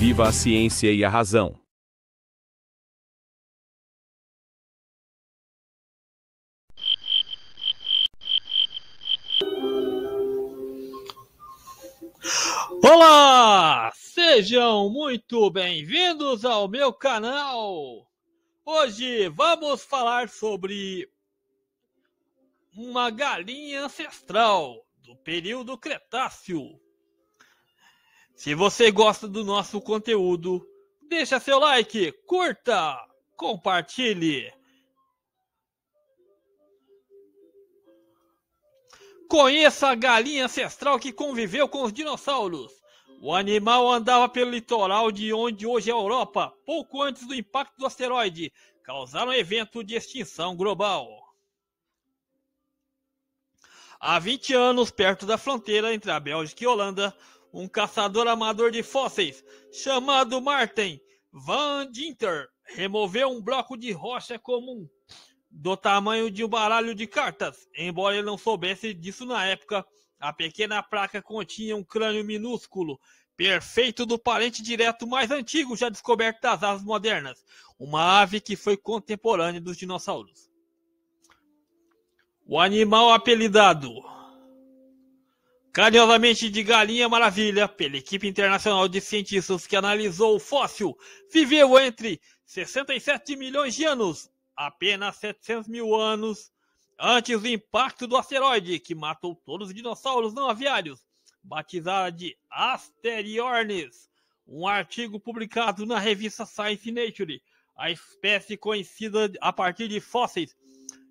Viva a ciência e a razão. Olá! Sejam muito bem-vindos ao meu canal! Hoje vamos falar sobre uma galinha ancestral do período Cretáceo, se você gosta do nosso conteúdo, deixa seu like, curta, compartilhe. Conheça a galinha ancestral que conviveu com os dinossauros. O animal andava pelo litoral de onde hoje é a Europa, pouco antes do impacto do asteroide, causar um evento de extinção global. Há 20 anos, perto da fronteira entre a Bélgica e a Holanda, um caçador amador de fósseis chamado Martin Van Dinter removeu um bloco de rocha comum do tamanho de um baralho de cartas. Embora ele não soubesse disso na época, a pequena placa continha um crânio minúsculo, perfeito do parente direto mais antigo já descoberto das aves modernas, uma ave que foi contemporânea dos dinossauros. O animal apelidado Carinhosamente de Galinha Maravilha, pela equipe internacional de cientistas que analisou o fóssil, viveu entre 67 milhões de anos, apenas 700 mil anos, antes do impacto do asteroide que matou todos os dinossauros não aviários, batizada de Asteriornis. Um artigo publicado na revista Science Nature, a espécie conhecida a partir de fósseis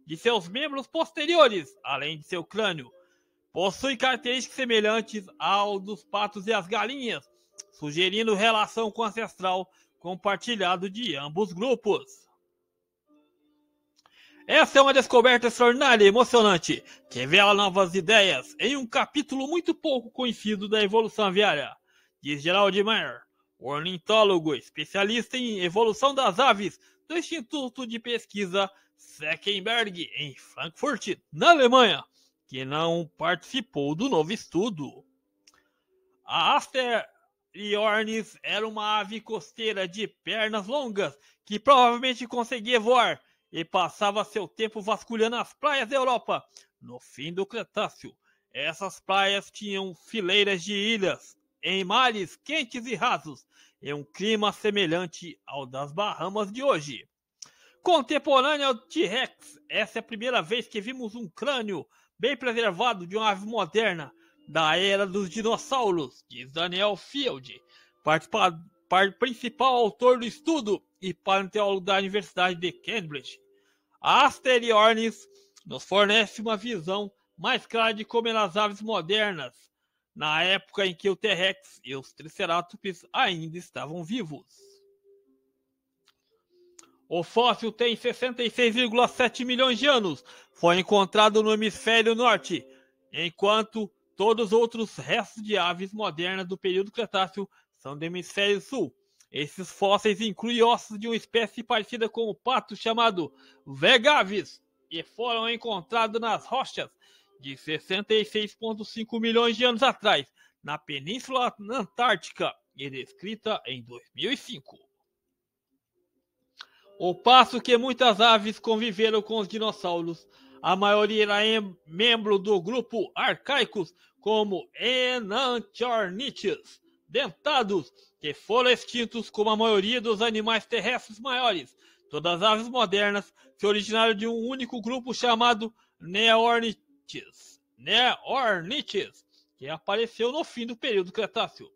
de seus membros posteriores, além de seu crânio. Possui características semelhantes ao dos patos e as galinhas, sugerindo relação com o ancestral compartilhado de ambos grupos. Essa é uma descoberta extraordinária e emocionante, que revela novas ideias em um capítulo muito pouco conhecido da evolução aviária, diz Gerald Meyer, ornitólogo especialista em evolução das aves do Instituto de Pesquisa Seckenberg, em Frankfurt, na Alemanha que não participou do novo estudo. A Asteriornis era uma ave costeira de pernas longas que provavelmente conseguia voar e passava seu tempo vasculhando as praias da Europa. No fim do Cretáceo, essas praias tinham fileiras de ilhas em mares quentes e rasos e um clima semelhante ao das Bahamas de hoje. Contemporâneo ao T-Rex, essa é a primeira vez que vimos um crânio bem preservado de uma ave moderna da era dos dinossauros, diz Daniel Field, principal autor do estudo e paleontólogo da Universidade de Cambridge. A Asteriornis nos fornece uma visão mais clara de como eram as aves modernas, na época em que o T-Rex e os Triceratops ainda estavam vivos. O fóssil tem 66,7 milhões de anos. Foi encontrado no hemisfério norte, enquanto todos os outros restos de aves modernas do período Cretáceo são do hemisfério sul. Esses fósseis incluem ossos de uma espécie parecida com o pato chamado vegavis e foram encontrados nas rochas de 66,5 milhões de anos atrás, na Península Antártica e descrita em 2005. Ao passo que muitas aves conviveram com os dinossauros, a maioria era membro do grupo Arcaicos, como Enantiornites, dentados, que foram extintos como a maioria dos animais terrestres maiores. Todas as aves modernas se originaram de um único grupo chamado Neornites, Neornites que apareceu no fim do período Cretáceo.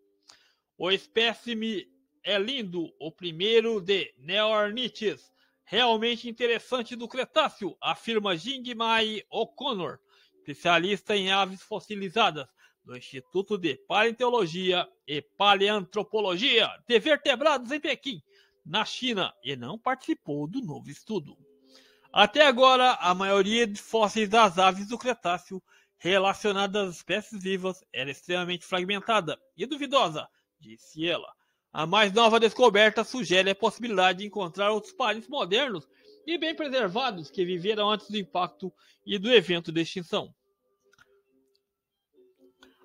O espécime é lindo, o primeiro de Neornites, realmente interessante do Cretáceo, afirma Jingmai O'Connor, especialista em aves fossilizadas do Instituto de Paleontologia e Paleantropologia de Vertebrados em Pequim, na China, e não participou do novo estudo. Até agora, a maioria de fósseis das aves do Cretáceo relacionadas às espécies vivas era extremamente fragmentada e duvidosa, disse ela. A mais nova descoberta sugere a possibilidade de encontrar outros parentes modernos e bem preservados que viveram antes do impacto e do evento de extinção.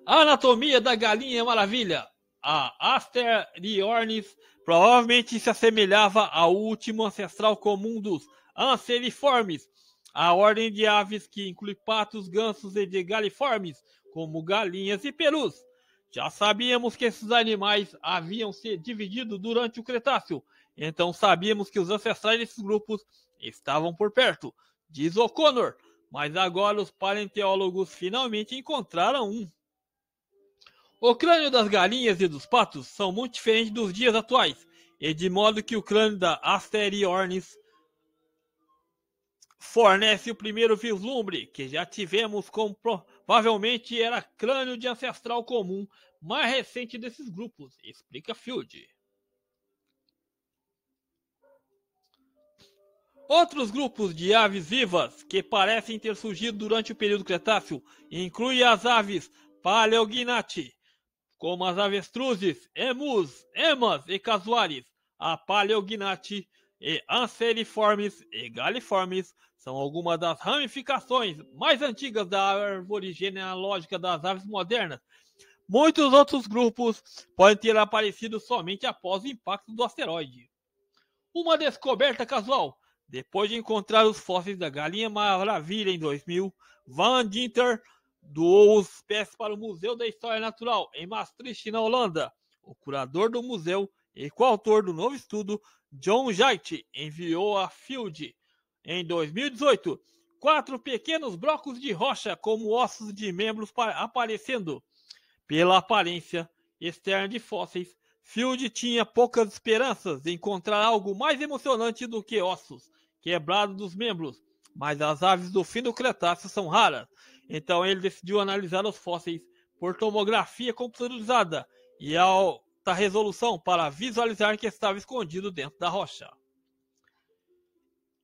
A anatomia da galinha é maravilha. A Asteriornis provavelmente se assemelhava ao último ancestral comum dos Anseriformes, a ordem de aves que inclui patos, gansos e de galiformes, como galinhas e perus. Já sabíamos que esses animais haviam se dividido durante o Cretáceo, então sabíamos que os ancestrais desses grupos estavam por perto, diz O'Connor, mas agora os paleontólogos finalmente encontraram um. O crânio das galinhas e dos patos são muito diferentes dos dias atuais, e de modo que o crânio da Asteriornis fornece o primeiro vislumbre que já tivemos com Provavelmente era crânio de ancestral comum mais recente desses grupos, explica Field. Outros grupos de aves vivas que parecem ter surgido durante o período Cretáceo incluem as aves Paleognati, como as avestruzes, emus, emas e casuares, a Paleognati e Anseriformes e Galiformes, são algumas das ramificações mais antigas da árvore genealógica das aves modernas. Muitos outros grupos podem ter aparecido somente após o impacto do asteroide. Uma descoberta casual. Depois de encontrar os fósseis da Galinha Maravilha em 2000, Van Dinter doou os pés para o Museu da História Natural, em Maastricht, na Holanda. O curador do museu e coautor do novo estudo, John Jait, enviou a Field em 2018, quatro pequenos blocos de rocha, como ossos de membros aparecendo. Pela aparência externa de fósseis, Field tinha poucas esperanças de encontrar algo mais emocionante do que ossos quebrados dos membros, mas as aves do fim do Cretáceo são raras, então ele decidiu analisar os fósseis por tomografia computadorizada e alta resolução para visualizar que estava escondido dentro da rocha.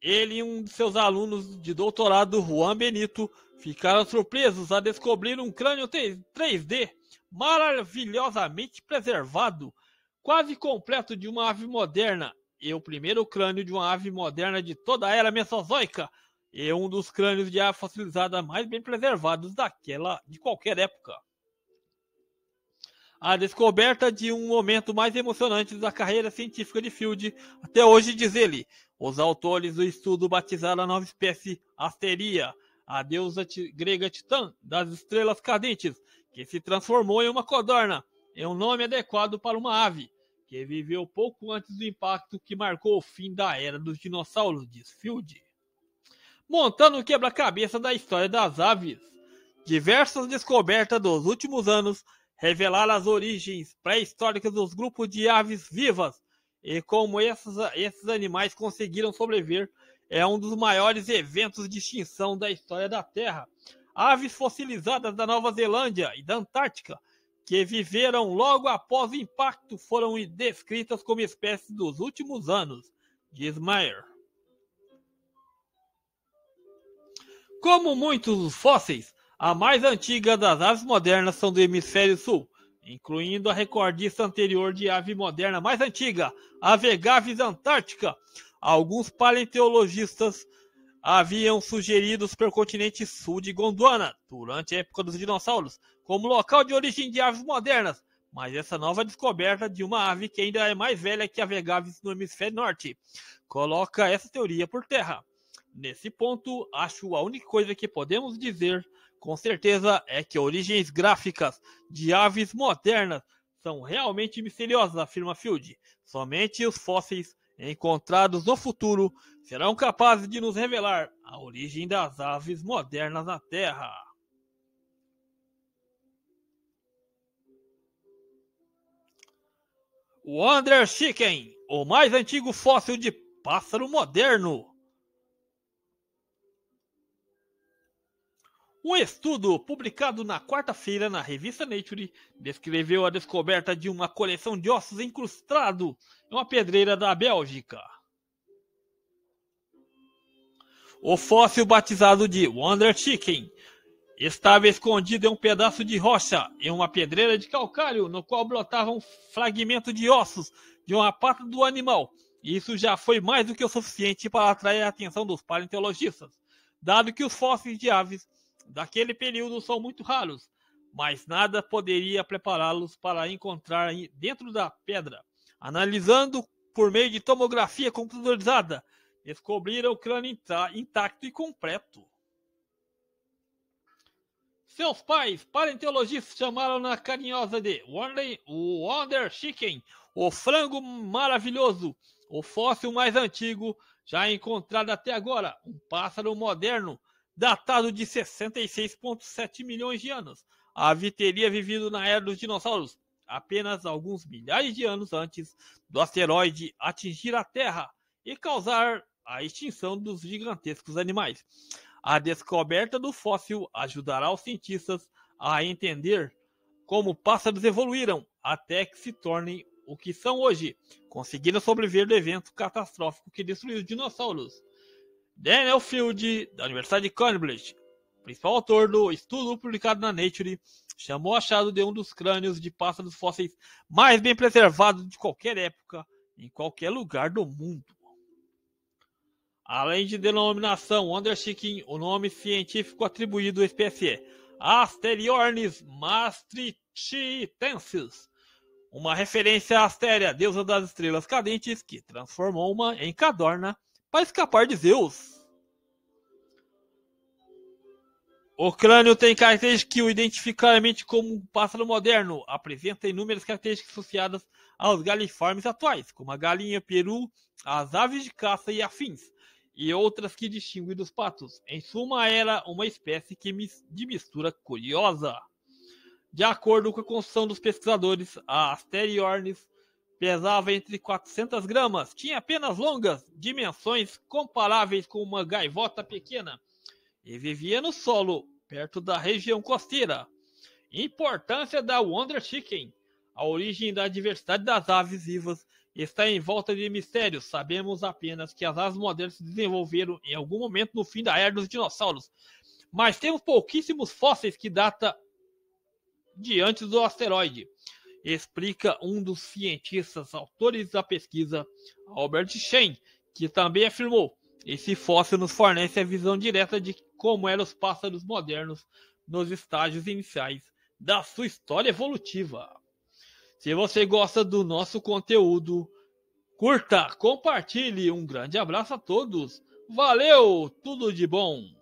Ele e um de seus alunos de doutorado, Juan Benito, ficaram surpresos a descobrir um crânio 3D maravilhosamente preservado, quase completo de uma ave moderna, e o primeiro crânio de uma ave moderna de toda a era Mesozoica, e um dos crânios de ave fossilizada mais bem preservados daquela de qualquer época a descoberta de um momento mais emocionante da carreira científica de Field. Até hoje, diz ele, os autores do estudo batizaram a nova espécie Asteria, a deusa grega Titã das estrelas cadentes, que se transformou em uma codorna, é um nome adequado para uma ave, que viveu pouco antes do impacto que marcou o fim da era dos dinossauros, diz Field. Montando o quebra-cabeça da história das aves, diversas descobertas dos últimos anos revelar as origens pré-históricas dos grupos de aves vivas e como esses, esses animais conseguiram sobreviver é um dos maiores eventos de extinção da história da Terra. Aves fossilizadas da Nova Zelândia e da Antártica, que viveram logo após o impacto, foram descritas como espécies dos últimos anos, diz Mayer. Como muitos fósseis, a mais antiga das aves modernas são do hemisfério sul, incluindo a recordista anterior de ave moderna mais antiga, a Vegavis antártica. Alguns paleontologistas haviam sugerido o supercontinente sul de Gondwana durante a época dos dinossauros como local de origem de aves modernas, mas essa nova descoberta de uma ave que ainda é mais velha que a Vegavis no hemisfério norte coloca essa teoria por terra. Nesse ponto, acho a única coisa que podemos dizer com certeza é que origens gráficas de aves modernas são realmente misteriosas, afirma Field. Somente os fósseis encontrados no futuro serão capazes de nos revelar a origem das aves modernas na Terra. O Under Chicken, o mais antigo fóssil de pássaro moderno. Um estudo publicado na quarta-feira na revista Nature descreveu a descoberta de uma coleção de ossos incrustado em uma pedreira da Bélgica. O fóssil batizado de Wonder Chicken estava escondido em um pedaço de rocha em uma pedreira de calcário no qual brotava um fragmento de ossos de uma pata do animal. isso já foi mais do que o suficiente para atrair a atenção dos paleontologistas, dado que os fósseis de aves daquele período são muito raros, mas nada poderia prepará-los para encontrar dentro da pedra. Analisando por meio de tomografia computadorizada, descobriram o crânio intacto e completo. Seus pais, paleontologistas, chamaram-na carinhosa de Wonder Chicken, o frango maravilhoso, o fóssil mais antigo já encontrado até agora, um pássaro moderno datado de 66,7 milhões de anos. A ave teria vivido na era dos dinossauros, apenas alguns milhares de anos antes do asteroide atingir a Terra e causar a extinção dos gigantescos animais. A descoberta do fóssil ajudará os cientistas a entender como pássaros evoluíram até que se tornem o que são hoje, conseguindo sobreviver do evento catastrófico que destruiu os dinossauros. Daniel Field, da Universidade de Cambridge, principal autor do estudo publicado na Nature, chamou o achado de um dos crânios de pássaros fósseis mais bem preservados de qualquer época, em qualquer lugar do mundo. Além de denominação Underchicken, o nome científico atribuído à espécie é Asteriornis maastrichtensis, uma referência à Astéria, deusa das estrelas cadentes, que transformou uma em Cadorna, para escapar de Zeus. O crânio tem características que o identificam claramente como um pássaro moderno. Apresenta inúmeras características associadas aos galiformes atuais, como a galinha, peru, as aves de caça e afins, e outras que distinguem dos patos. Em suma, era é uma espécie de mistura curiosa. De acordo com a construção dos pesquisadores, a Asteriornis pesava entre 400 gramas, tinha apenas longas, dimensões comparáveis com uma gaivota pequena e vivia no solo, perto da região costeira. Importância da Wonder Chicken. A origem da diversidade das aves vivas está em volta de mistérios. Sabemos apenas que as aves modernas se desenvolveram em algum momento no fim da era dos dinossauros, mas temos pouquíssimos fósseis que data de antes do asteroide explica um dos cientistas autores da pesquisa, Albert Shen, que também afirmou: esse fóssil nos fornece a visão direta de como eram os pássaros modernos nos estágios iniciais da sua história evolutiva. Se você gosta do nosso conteúdo, curta, compartilhe. Um grande abraço a todos. Valeu, tudo de bom.